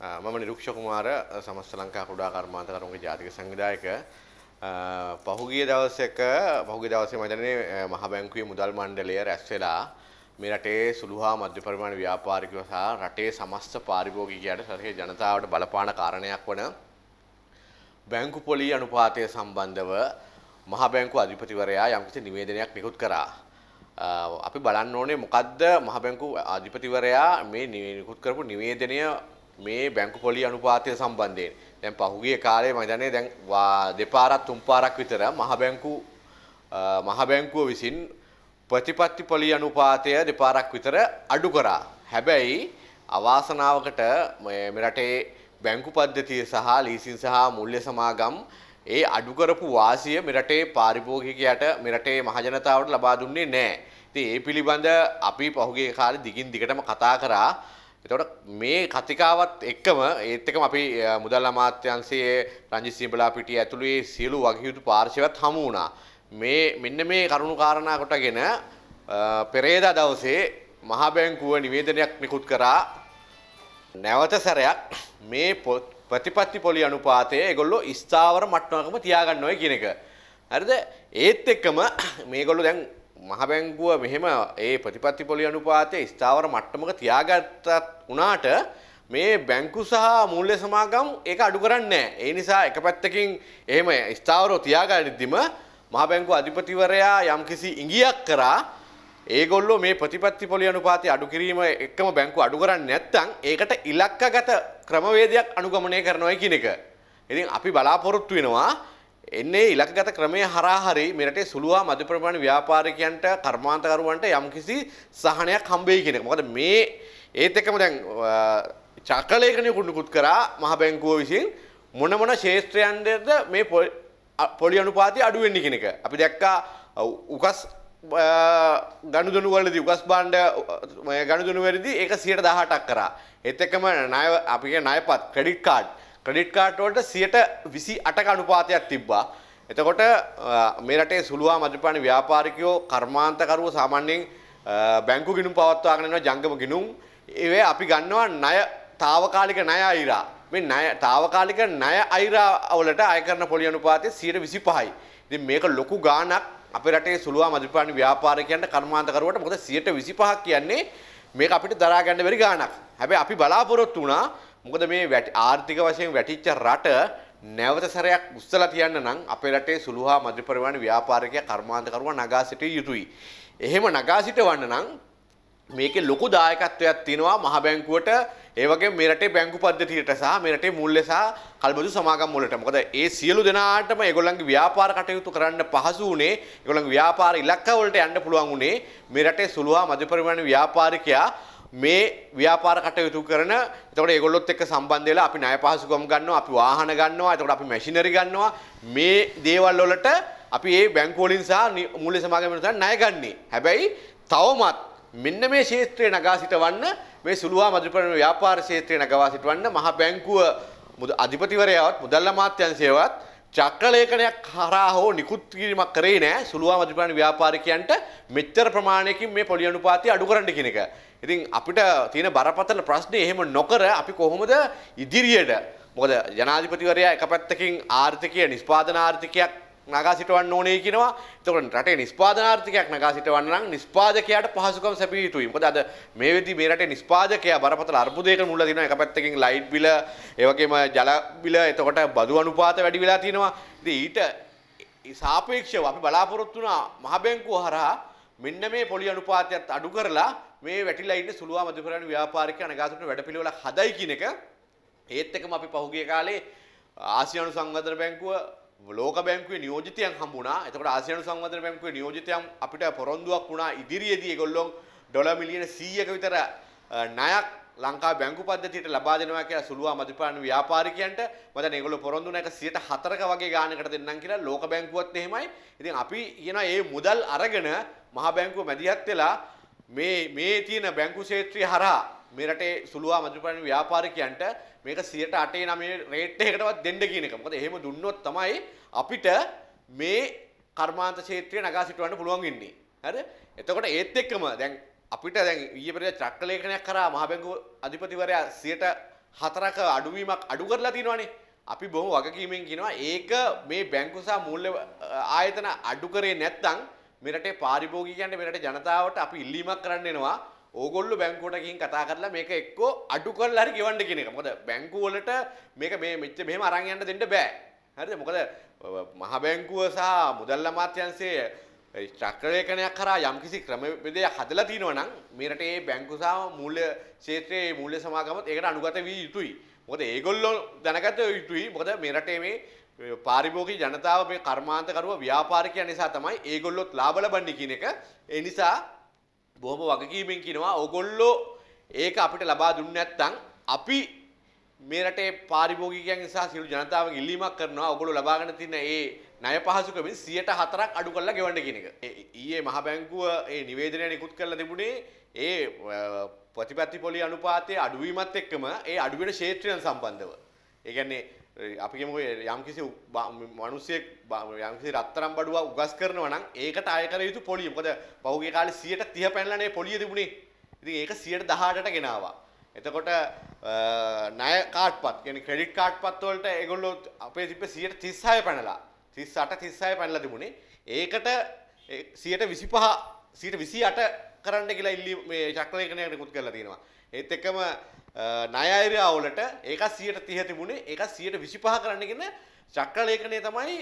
මම නිරුක්ෂ කුමාර සමස්ත ලංකා කුඩා කර්මාන්ත කරුන්ගේ ජාතික සංවිධායක පහුගිය දවසක පහුගිය දවසේ මම දැනනේ මහ බැංකුවේ මුදල් මණ්ඩලය රැස් වෙලා මේ රටේ සුළු හා මධ්‍ය පරිමාණ ව්‍යාපාරිකයෝ සහ රටේ සමස්ත පාරිභෝගිකයාට රටේ ජනතාවට බලපාන කාරණයක් වන බැංකු පොලී අනුපාතය සම්බන්ධව මහ බැංකු අධිපතිවරයා යම්කිසි නිවේදනයක් නිකුත් කරා. අපි බලන්න ඕනේ මොකද්ද මහ බැංකු අධිපතිවරයා මේ නිකුත් කරපු නිවේදනය මේ බැංකු පොලි අනුපාතය සම්බන්ධයෙන් දැන් පහුගිය කාලේ මම දන්නේ දැන් දෙපාරක් තුන් පාරක් විතර මහ බැංකු මහ බැංකුව විසින් ප්‍රතිපත්ති පොලි අනුපාතය දෙපාරක් විතර අඩු කරා. හැබැයි අවාසනාවකට මේ රටේ බැංකු පද්ධතිය සහ ලීසින් සහ මුල්‍ය සමාගම් ඒ අඩු කරපු වාසිය මෙරටේ පාරිභෝගිකයට මෙරටේ මහජනතාවට ලබා දුන්නේ නැහැ. ඉතින් ඒ පිළිබඳ අපි පහුගිය කාලේ දිගින් දිගටම කතා කරා. එතකොට මේ කතිකාවත් එක්කම ඒත් එකම අපි මුදල් අමාත්‍යංශයේ රංජිත් සිඹලා පිටිය ඇතුළේ සියලු වගයුතු පාර්ශවයත් හමු වුණා. මේ මෙන්න මේ කරුණු කාරණා කොටගෙන පෙරේදා දවසේ මහා බැංකුව නිවේදනයක් නිකුත් කරා නැවත සැරයක් මේ ප්‍රතිපත්ති පොලි අනුපාතය ඒගොල්ලෝ ස්ථාවර මට්ටමකම තියාගන්න ඕයි කියන එක. හරිද? ඒත් එක්කම මේගොල්ලෝ දැන් මහබැංගුව මෙහෙම ඒ ප්‍රතිපත්ති පොලි අනුපාතය ස්ථාවර මට්ටමක තියාගත්තත් වනාට මේ බැංකු සහ මුල්්‍ය සමාගම් ඒක අඩු කරන්න ඒ නිසා එක පැත්තකින් එහෙම ස්ථාවරෝ තියාගනිද්දිම මහබැංකු අධිපතිවරයා යම්කිසි ඉඟියක් කරා ඒගොල්ලො මේ ප්‍රතිපත්ති පොලි අනුපාති අඩු කිරීම එකම බැංකු අඩු කරන්න නැත්තං ඒකට ඉලක්ක ගත ක්‍රමවේදයක් අනුගමනය කරනවයි කියන එක. ඉතින් අපි බලාපොරොත්තු වෙනවා එන්නේ ඉලක්ගත ක්‍රමය හරහරි මෙරටේ සුළුවා මධ්‍ය ප්‍රමාණ ව්‍යාපාරිකයන්ට කර්මාන්තකරුවන්ට යම්කිසි සහනයක් හම්බෙයි කියන එක. මොකද මේ ඒත් එක්කම දැන් චක්‍රලේඛනය කුණුකුත් කරා මහ බැංකුව විසින් මොන මොන ශේත්‍රයන්ටද මේ පොලි අනුපාතය අඩු වෙන්නේ කියන එක. අපි දැක්කා උකස් ගණුදනු වලදී උකස් බාණ්ඩ ගණුදනු වෙලදී ඒක 118ක් කරා. ඒත් එක්කම ණය අපිගේ ණයපත් ක්‍රෙඩිට් කාඩ් ක්‍රඩිට් කාඩ්වලට සියට විසි අටක අනුපාතයක් තිබ්බා. එතකොට මේ රටේ සුළුවා මධ්‍යපාන ව්‍යාපාරිකයෝ කර්මාන්තකරුව සාමාන්‍යයෙන් බැංකු ගිනුම් පවත්වාගෙනවා ජංගම ගිනුම් ඒවේ අපි ගන්නවා ණය తాවකාලික ණය අයිරා. මේ ණය తాවකාලික ණය අයිරාවලට අය කරන පොලි අනුපාතය 125යි. ඉතින් මේක ලොකු ගාණක් අපේ රටේ සුළුවා මධ්‍යපාන ව්‍යාපාරිකයන්ට කර්මාන්තකරුවට මොකද 125ක් කියන්නේ මේක අපිට දරා ගන්න බැරි ගාණක්. හැබැයි අපි බලාපොරොත්තු වුණා මොකද මේ ආර්ථික වශයෙන් වැටිච්ච රට නැවත සැරයක් උස්සලා තියන්න නම් අපේ රටේ සුළු හා මධ්‍ය පරිමාණ ව්‍යාපාරිකයා කර්මාන්තකරුවා නගා සිටිය යුතුයි. එහෙම නගා සිටවන්න නම් මේකේ ලොකු දායකත්වයක් තියෙනවා මහ බැංකුවට ඒ වගේ මේ රටේ බැංකු පද්ධතියට සහ මේ රටේ මුල්‍ය සහ කල්බදු සමාගම් වලට. මොකද ඒ සියලු දෙනාටම ඒගොල්ලන්ගේ ව්‍යාපාර කටයුතු කරන්න පහසු වුණේ ඒගොල්ලන්ගේ ව්‍යාපාර ඉලක්කවලට යන්න පුළුවන් වුණේ මේ රටේ සුළු හා මධ්‍ය පරිමාණ ව්‍යාපාරිකයා මේ ව්‍යාපාර කටයුතු කරන එතකොට ඒගොල්ලොත් එක්ක සම්බන්ධ වෙලා අපි ණය පහසුකම් ගන්නවා අපි වාහන ගන්නවා එතකොට අපි මැෂිනරි ගන්නවා මේ දේවල් වලට අපි ඒ බැංකු වලින් සහ මූල්‍ය සමාගම් වලින් ණය ගන්නේ හැබැයි තවමත් මෙන්න මේ ක්ෂේත්‍රයේ නගා සිටවන්න මේ සුළුවා මධ්‍යපරණ ව්‍යාපාර ක්ෂේත්‍රයේ නගා සිටවන්න මහ බැංකුව අධිපතිවරයාවත් මුදල් අමාත්‍යංශයවත් චක්‍රලේඛනයක් හරහා හෝ නිකුත් කිරීමක් කරේ නෑ සුළුවා මධ්‍යපාන ව්‍යාපාරිකයන්ට මෙච්චර ප්‍රමාණයකින් මේ පොලි අනුපාතය අඩු කරන්න කියන එක. ඉතින් අපිට තියෙන බරපතල ප්‍රශ්නේ එහෙම නොකර අපි කොහොමද ඉදිරියට මොකද ජනාධිපතිවරයා එක පැත්තකින් ආර්ථිකය නිෂ්පාදන ආර්ථිකයක් නගා සිටවන්න ඕනේ කියනවා. එතකොට රටේ නිෂ්පාදනාර්ථිකයක් නගා සිටවන්න නම් නිෂ්පාදකයාට පහසුකම් සැපිය යුතුයි. මොකද අද මේ වෙද්දී මේ රටේ නිෂ්පාදකයා බරපතල අර්බුදයකට මුල්ලා තියෙනවා. එක පැත්තකින් ලයිට් බිල, ඒ වගේම ජල බිල, එතකොට බදු අනුපාත වැඩි වෙලා තියෙනවා. ඉතින් ඊට සාපේක්ෂව අපි බලාපොරොත්තු වුණා මහ බැංකුව හරහා මෙන්න මේ පොලි අනුපාතයත් අඩු කරලා මේ වැටිලා ඉන්න සුළුවා මධ්‍යපරණ ව්‍යාපාරික අනගාසුන වැඩපිළිවෙලක් හදයි කියන එක ඒත් එකම අපි පහුගිය කාලේ ආසියානු සංවර්ධන බැංකුව ලෝක බැංකුවේ නියෝජිතයන් හම්බුණා. එතකොට ආසියානු සංවර්ධන බැංකුවේ නියෝජිතයන් අපිට පොරොන්දුවක් වුණා ඉදිරියේදී ඒගොල්ලෝ ඩොලර් මිලියන 100ක විතර ණයක් ලංකා බැංකු පද්ධතියට ලබා දෙනවා කියලා සුළුවා මධ්‍යපාන ව්‍යාපාරිකයන්ට මම දැන් ඒගොල්ලෝ පොරොන්දු නැක 104ක වගේ ගානකට දෙන්නම් කියලා ලෝක බැංකුවත් එහෙමයි. ඉතින් අපි කියනවා මේ මුදල් අරගෙන මහා බැංකුව මැදිහත් වෙලා මේ මේ තියෙන බැංකු ක්ෂේත්‍රය හරහා මෙරටේ සුළුවා මධ්‍යපන ව්‍යාපාරිකයන්ට මේක සියට අටේ නමේ රේට් එකටවත් දෙන්න කියන එක. මොකද එහෙම දුන්නොත් තමයි අපිට මේ කර්මාන්ත ක්ෂේත්‍රය නගා සිටවන්න පුළුවන් වෙන්නේ. හරි? එතකොට ඒත් එක්කම දැන් අපිට දැන් ඊයේ පෙරේද චක්‍රලේඛනයක් කරා මහබැංකු අධිපතිවරයා සියට හතරක අඩුවීමක් අඩු කරලා තියෙනවානේ. අපි බොහොම වගකීමෙන් කියනවා ඒක මේ බැංකු සහ මූල්‍ය ආයතන අඩු කරේ නැත්නම් මෙරටේ පාරිභෝගිකයන්ට මෙරටේ ජනතාවට අපි ඉල්ලීමක් කරන්න එනවා. ඕගොල්ල බැංකෝටකින් කතා කරලා මේක එක්කෝ අඩු කරලා හරි ගෙවන්න කියන එක. මොකද බැංකුවලට මේක මේ මෙච්ච මෙහෙම අරන් යන්න දෙන්න බෑ. හරිද? මොකද මහ බැංකුව සහ මුදල් අමාත්‍යාංශයේ චක්‍රලේඛනයක් කරා යම්කිසි ක්‍රමවේදයක් හදලා තිනවා නම් මේ රටේ බැංකු සහ මූල්‍ය ක්ෂේත්‍රයේ මූල්‍ය සමාගමත් ඒකට අනුගත විය යුතුයි. මොකද ඒගොල්ලෝ දැනගත යුතුයි. මොකද මේ රටේ මේ පාරිභෝගික ජනතාව මේ කර්මාන්තකරුව ව්‍යාපාරිකයන් නිසා තමයි ඒගොල්ලොත් ලාභ ලබන්නේ කියන එක. ඒ නිසා බොහොම වගකීමෙන් කියනවා ඕගොල්ලෝ ඒක අපිට ලබා දුන්නේ නැත්නම් අපි මේ රටේ පාරිභෝගිකයන් නිසා සියලු ජනතාවගේ ඉල්ලීමක් කරනවා ඔගොල්ලෝ ලබාගෙන තියෙන ඒ ණය පහසුකමින් 104ක් අඩු කරලා ගෙවන්න කියන එක. ඊයේ මහ බැංකුව ඒ නිවේදනය නිකුත් කරලා තිබුණේ ඒ ප්‍රතිපත්ති පොලි අනුපාතයේ අඩුවීමත් එක්කම ඒ අඩුවෙන ක්ෂේත්‍රයන් සම්බන්ධව. ඒ කියන්නේ අපිගේම යම්කිසි මනුසෙක් යම්කිසි රත්තරම් බඩුව උගස් කරනවා නම් ඒකට අයකර යුතු පොලිය මොකද පහුගිය කාලේ 130 පැනලානේ පොලිය තිබුණේ ඉතින් ඒක 118ට ගෙනාවා එතකොට ණය කාඩ්පත් කියන්නේ ක්‍රෙඩිට් කාඩ්පත් වලට ඒගොල්ලෝ අපේ තිබ්බේ 136 පැනලා 38 36 පැනලා තිබුණේ ඒකට 125 128 කරන්න කියලා ඉල්ලීම මේ චක්‍රලේඛනයකට මුත් කරලා තියෙනවා ඒත් එක්කම නයයිරයාවලට ඒක සියට තිහ තිබුණේ එක සියට විසිපහ කරන්නගෙන චක්‍රලේඛනය තමයි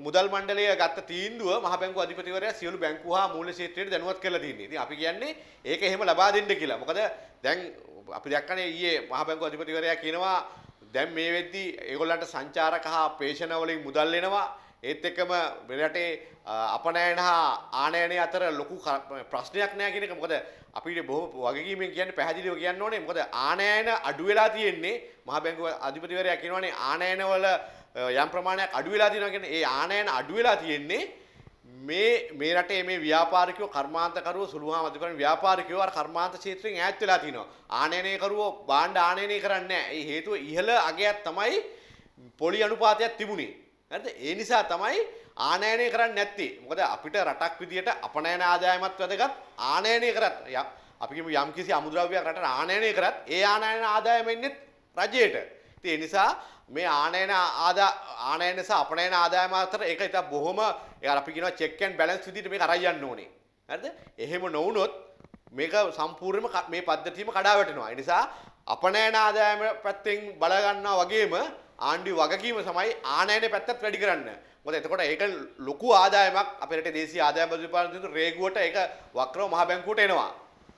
මුදල් මණ්ඩලය ගත්ත තීන්දුව මහ බැංකු අධිපතිවරය සියලු බැංකු හා මූල ක්ෂේත්‍රයට දැනුවත් කරලා තියෙන්නේ. ඉතින් අපි කියන්නේ ඒක එහෙම ලබා දෙන්න කියලා. මොකද දැන් අපි දැක්කනේ ඊයේ මහ බැංකු අධිපතිවරයා කියනවා දැන් මේ වෙද්දී ඒගොල්ලන්ට සංචාරක හා පේෂණ වලින් මුදල් එනවා. ඒත් එක්කම වෙරටේ අපනෑන හා ආනයනය අතර ලොකු ප්‍රශ්නයක් නෑ කියෙනක මොකද අපිට බොහෝ වගේීම කියන්න පැහදිලිව කියන්න ඕනේ මොකද ආනයන අඩුවෙලා තියෙන්නේ මහබැංගුව අධිපතිවරයක් කියෙනවනේ ආනයනවල යම් ප්‍රමාණයක් අඩුවෙලා තියෙනගෙන ඒ ආනයන අඩුවෙලා තියෙන්නේ මේ මේ රටේ මේ ව්‍යාපාරිකයෝ කර්මාන්තකරුවෝ සුළුහා මධ්‍යකරණ ව්‍යාපාරිකයෝ අර කර්මාන්ත ක්ෂේත්‍රයෙන් ඈත් වෙලා තිනවා. ආනයනයකරුවෝ බාණ්ඩ ආනයනය කරන්නේ නැහැ. ඒ හේතුව ඉහළ අගයක් තමයි පොලි අනුපාතයක් තිබුණේ. හරිද ඒ නිසා තමයි ආනයනය කරන්න නැත්තේ මොකද අපිට රටක් විදියට අපනයන ආදායමත් වැදගත් ආනයනය කරත් අපි කියමු යම්කිසි අමුද්‍රව්‍යයක් රටට ආනයනය කරත් ඒ ආනයන ආදායම එන්නේ රජයට ඉතින් ඒ නිසා මේ ආනයන ආදා ආනයන සහ අපනයන ආදායම අතර ඒක ඉතින් බොහොම අපි කියනවා චෙක් ඇන්ඩ් බැලන්ස් විදියට මේක අරයන්න ඕනේ හරිද එහෙම නොවුනොත් මේක සම්පූර්ණයෙන්ම මේ පද්ධතියම කඩා වැටෙනවා ඒ නිසා අපනයන ආදායම පැත්තෙන් බල ගන්නවා වගේම ආණ්ඩුවේ වගකීම තමයි ආනයන පැත්තත් වැඩි කරන්න. මොකද එතකොට ඒක ලොකු ආදායමක් අපේ රටේ දේශීය ආදායම බජුපාලන දිනු රේගුවට ඒක වක්‍රව මහ බැංකුවට එනවා.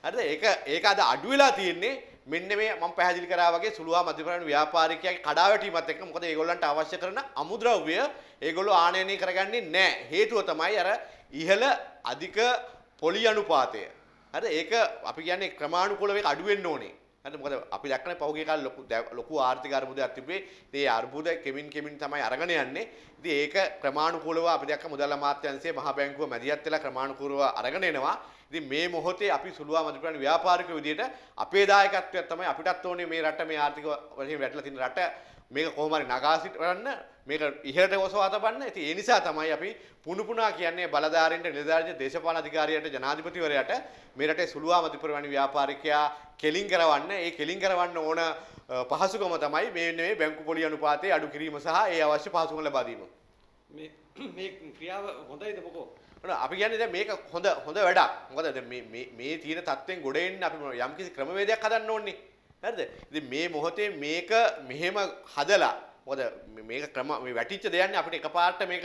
හරිද? ඒක ඒක අද අඩු වෙලා තියෙන්නේ මෙන්න මේ මම පැහැදිලි කරා වගේ සුළුවා මධ්‍යපරණ ව්‍යාපාරිකයාගේ කඩාවැටීමත් එක්ක මොකද ඒගොල්ලන්ට අවශ්‍ය කරන අමුද්‍රව්‍ය ඒගොල්ලෝ ආනයනය කරගන්නේ නැහැ. හේතුව තමයි අර ඉහළ අධික පොලි අනුපාතය. හරිද? ඒක අපි කියන්නේ ක්‍රමානුකූලව ඒක අඩු වෙන්න ඕනේ. හරි මොකද අපි දැක්කනේ පහුගිය කාලේ ලොකු ලොකු ආර්ථික අර්බුදයක් තිබ්බේ. ඉතින් ඒ අර්බුද කෙමින් කෙමින් තමයි අරගෙන යන්නේ. ඉතින් ඒක ක්‍රමානුකූලව අපි දැක්ක මුදල් අමාත්‍යාංශයේ මහ බැංකුව මැදිහත් වෙලා ක්‍රමානුකූලව අරගෙන එනවා. ඉතින් මේ මොහොතේ අපි සුළුවා මධ්‍යප්‍රාන ව්‍යාපාරික විදියට අපේ දායකත්වයක් තමයි අපිටත් ඕනේ මේ රට මේ ආර්ථික වශයෙන් වැටලා තියෙන රට මේක කොහොමරි නගාසිට වරන්න මේක ඉහට ඔසවා තබන්න. ඉතින් ඒ නිසා තමයි අපි පුනුපුනා කියන්නේ බලධාරීන්ට නිලධාරීන්ට දේශපාලන අධිකාරියට ජනාධිපතිවරයාට මේ රටේ සුළු ආමතිපුර වැනි ව්‍යාපාරිකයා කෙලින් කරවන්න. ඒ කෙලින් කරවන්න ඕන පහසුකම තමයි මේ නෙමෙයි බැංකු පොලි අනුපාතය අඩු කිරීම සහ ඒ අවශ්‍ය පහසුකම් ලබා දීම. මේ මේ ක්‍රියාව හොඳයිද මොකෝ? අපි කියන්නේ දැන් මේක හොඳ හොඳ වැඩක්. මොකද මේ මේ තියෙන තත්ත්වෙන් ගොඩ එන්න අපි යම්කිසි ක්‍රමවේදයක් හදන්න ඕනේ. හරිද? ඉතින් මේ මොහොතේ මේක මෙහෙම හදලා මොකද මේක ක්‍රම මේ වැටිච්ච දෙයන්නේ අපිට එකපාරට මේක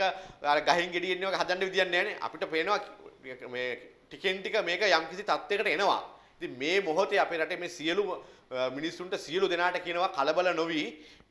අර ගහින් gediyenne වගේ හදන්න විදියක් නැහැ නේ. අපිට පේනවා මේ ටිකෙන් ටික මේක යම්කිසි තත්යකට එනවා. ඉතින් මේ මොහොතේ අපේ රටේ මේ සියලු මිනිස්සුන්ට සියලු දෙනාට කියනවා කලබල නොවී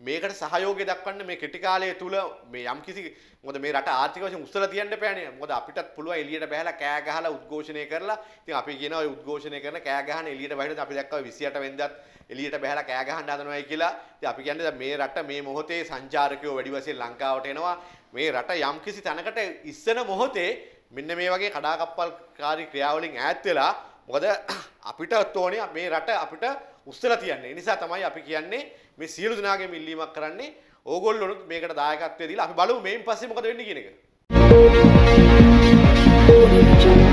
මේකට සහයෝගය දක්වන්න මේ කෙටි කාලය තුල මේ යම්කිසි මොකද මේ රට ආර්ථික වශයෙන් උස්සලා තියන්න බෑනේ මොකද අපිටත් පුළුවන් එළියට බහැලා කෑ ගහලා උද්ඝෝෂණය කරලා ඉතින් අපි කියනවා ඔය උද්ඝෝෂණය කරන කෑ ගහන එළියට බහිනද අපි දැක්කා 28 වෙනිදාත් එළියට බහැලා කෑ ගහන්න හදනවායි කියලා ඉතින් අපි කියන්නේ මේ රට මේ මොහොතේ සංචාරකයෝ වැඩි වශයෙන් ලංකාවට එනවා මේ රට යම්කිසි තැනකට ඉස්සන මොහොතේ මෙන්න මේ වගේ කඩාකප්පල් කාරී ක්‍රියාවලින් ඈත් වෙලා මොකද අපිට තෝනේ මේ රට අපිට උස්සලා තියන්නේ. ඒ නිසා තමයි අපි කියන්නේ මේ සියලු දෙනාගේම ඉල්ලීමක් කරන්නේ ඕගොල්ලොනුත් මේකට දායකත්වය දීලා අපි බලමු මේන් පස්සේ මොකද වෙන්නේ කියන එක. Thank you.